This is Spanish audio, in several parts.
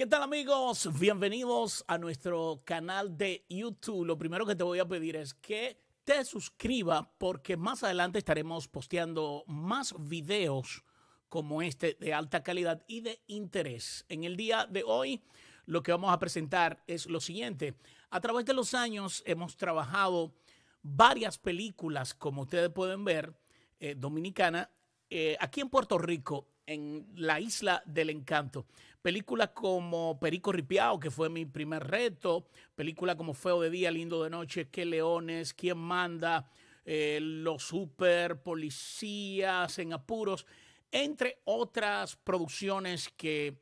¿Qué tal amigos? Bienvenidos a nuestro canal de YouTube. Lo primero que te voy a pedir es que te suscribas porque más adelante estaremos posteando más videos como este de alta calidad y de interés. En el día de hoy lo que vamos a presentar es lo siguiente. A través de los años hemos trabajado varias películas, como ustedes pueden ver, eh, dominicana eh, aquí en Puerto Rico, en la isla del encanto. Películas como Perico Ripiao, que fue mi primer reto, películas como Feo de Día, Lindo de Noche, Qué Leones, Quién Manda, eh, Los Super Policías en Apuros, entre otras producciones que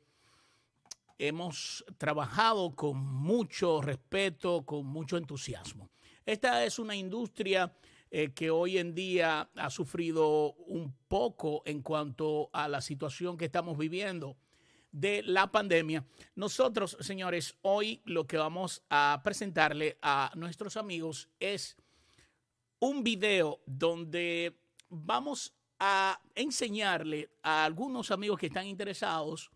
hemos trabajado con mucho respeto, con mucho entusiasmo. Esta es una industria eh, que hoy en día ha sufrido un poco en cuanto a la situación que estamos viviendo de la pandemia. Nosotros, señores, hoy lo que vamos a presentarle a nuestros amigos es un video donde vamos a enseñarle a algunos amigos que están interesados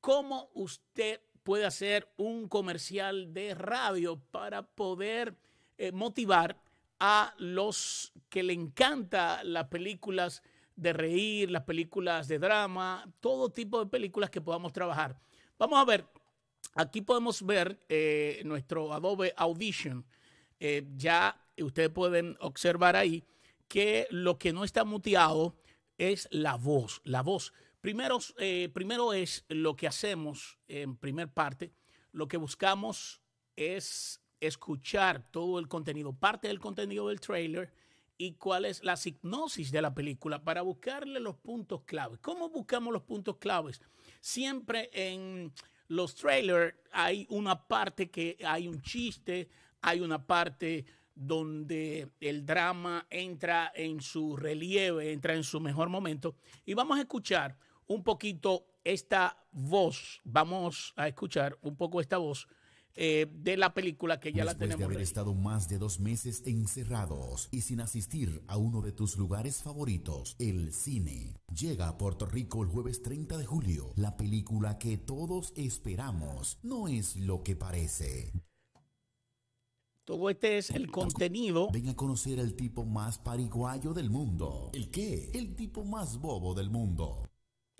cómo usted puede hacer un comercial de radio para poder eh, motivar a los que le encanta las películas de reír, las películas de drama, todo tipo de películas que podamos trabajar. Vamos a ver, aquí podemos ver eh, nuestro Adobe Audition. Eh, ya ustedes pueden observar ahí que lo que no está muteado es la voz. La voz. Primero, eh, primero es lo que hacemos en primer parte. Lo que buscamos es escuchar todo el contenido, parte del contenido del trailer y cuál es la hipnosis de la película para buscarle los puntos claves. ¿Cómo buscamos los puntos claves? Siempre en los trailers hay una parte que hay un chiste, hay una parte donde el drama entra en su relieve, entra en su mejor momento. Y vamos a escuchar un poquito esta voz, vamos a escuchar un poco esta voz eh, de la película que ya la tenemos. De haber estado más de dos meses encerrados y sin asistir a uno de tus lugares favoritos, el cine. Llega a Puerto Rico el jueves 30 de julio la película que todos esperamos. No es lo que parece. Todo este es el contenido. Ven a conocer al tipo más pariguayo del mundo. ¿El qué? El tipo más bobo del mundo.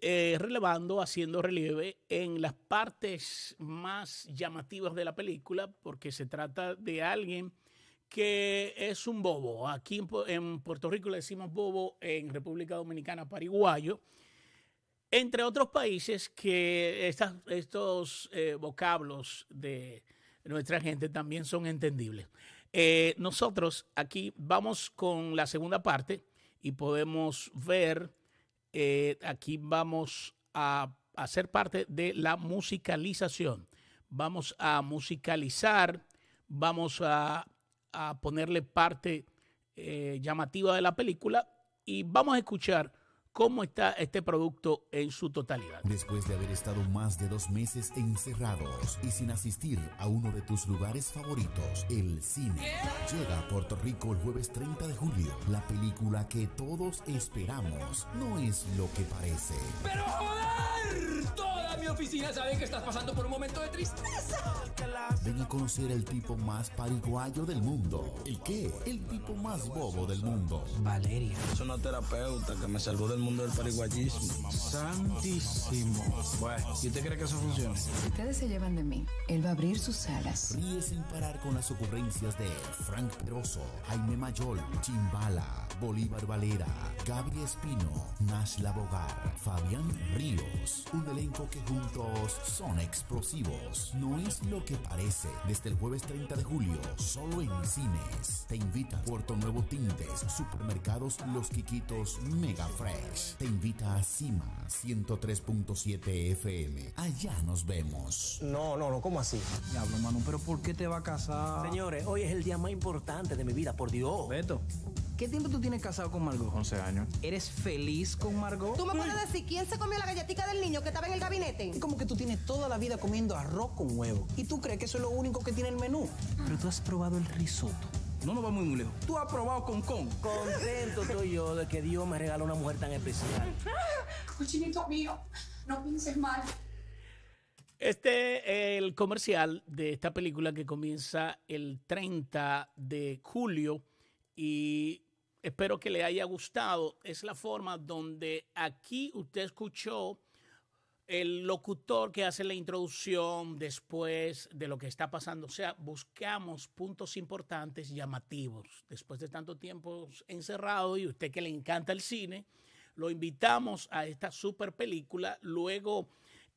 Eh, relevando, haciendo relieve en las partes más llamativas de la película, porque se trata de alguien que es un bobo. Aquí en, Puerto Rico le decimos bobo, en República Dominicana Paraguayo, Entre otros países que estos eh, vocablos de nuestra gente también son entendibles. Eh, nosotros aquí vamos con la segunda parte y podemos ver eh, aquí vamos a hacer parte de la musicalización. Vamos a musicalizar, vamos a, ponerle parte eh, llamativa de la película y vamos a escuchar cómo está este producto en su totalidad. Después de haber estado más de dos meses encerrados y sin asistir a uno de tus lugares favoritos, el cine, llega a Puerto Rico el jueves 30 de julio la película que todos esperamos. No es lo que parece. ¡Pero joder! oficina saben que estás pasando por un momento de tristeza. Ven a conocer el tipo más pariguayo del mundo. ¿El qué? El tipo más bobo del mundo. Valeria. Es una terapeuta que me salvó del mundo del pariguayismo. Santísimo. Bueno, ¿y usted cree que eso funciona? Si ustedes se llevan de mí, él va a abrir sus alas. Ríe sin parar con las ocurrencias de Frank Peroso, Jaime Mayol, Chimbala, Bolívar Valera, Gabriel Espino, Nash Labogar, Fabián Ríos. Un elenco que junto son explosivos. No es lo que parece. Desde el jueves 30 de julio, solo en cines. Te invita a Puerto Nuevo Tintes, Supermercados Los Quiquitos, Mega Fresh. Te invita a Cima 103.7 FM. Allá nos vemos. No, no, no, ¿cómo así? Diablo, mano, pero ¿por qué te va a casar? Señores, hoy es el día más importante de mi vida, por Dios. Beto. ¿Qué tiempo tú tienes casado con Margot? 11 años. ¿Eres feliz con Margot? Tú me puedes mm. decir quién se comió la galletita del niño que estaba en el gabinete. Es como que tú tienes toda la vida comiendo arroz con huevo. Y tú crees que eso es lo único que tiene el menú. Pero tú has probado el risotto. No nos vamos muy, lejos. Tú has probado con con. Contento estoy yo de que Dios me regaló una mujer tan especial. Cochinito mío, no pienses mal. Este es el comercial de esta película que comienza el 30 de julio y Espero que le haya gustado. Es la forma donde aquí usted escuchó el locutor que hace la introducción después de lo que está pasando. O sea, buscamos puntos importantes, y llamativos. Después de tanto tiempo encerrado y usted que le encanta el cine, lo invitamos a esta super película. Luego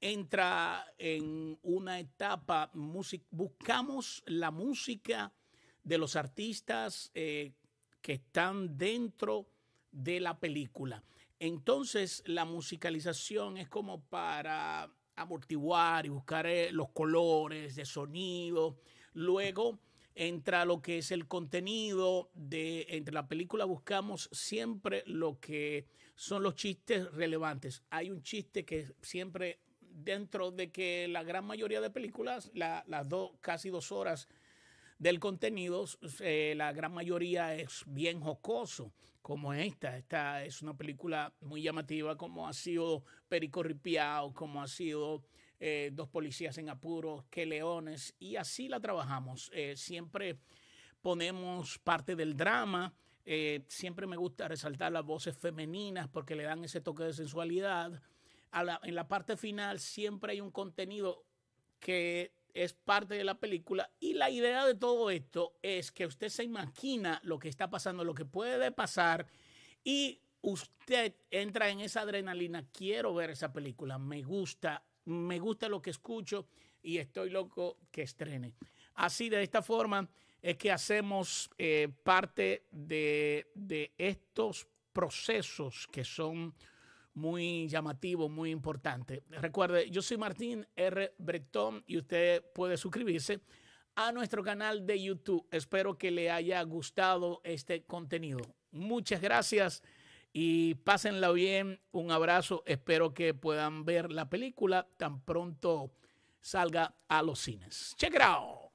entra en una etapa, buscamos la música de los artistas eh, que están dentro de la película. Entonces la musicalización es como para amortiguar y buscar eh, los colores de sonido. Luego entra lo que es el contenido de entre la película buscamos siempre lo que son los chistes relevantes. Hay un chiste que siempre dentro de que la gran mayoría de películas, las dos, casi dos horas del contenido, eh, la gran mayoría es bien jocoso, como esta. Esta es una película muy llamativa, como ha sido Perico Ripiao, como ha sido eh, Dos Policías en Apuros, Que Leones, y así la trabajamos. Eh, siempre ponemos parte del drama. siempre me gusta resaltar las voces femeninas porque le dan ese toque de sensualidad. en la parte final siempre hay un contenido que es parte de la película y la idea de todo esto es que usted se imagina lo que está pasando, lo que puede pasar y usted entra en esa adrenalina, quiero ver esa película, me gusta, me gusta lo que escucho y estoy loco que estrene. Así de esta forma es que hacemos eh, parte de, de estos procesos que son muy llamativo, muy importante. Recuerde, yo soy Martín R. Bretón y usted puede suscribirse a nuestro canal de YouTube. Espero que le haya gustado este contenido. Muchas gracias y pásenla bien. Un abrazo. Espero que puedan ver la película tan pronto salga a los cines. Check it out.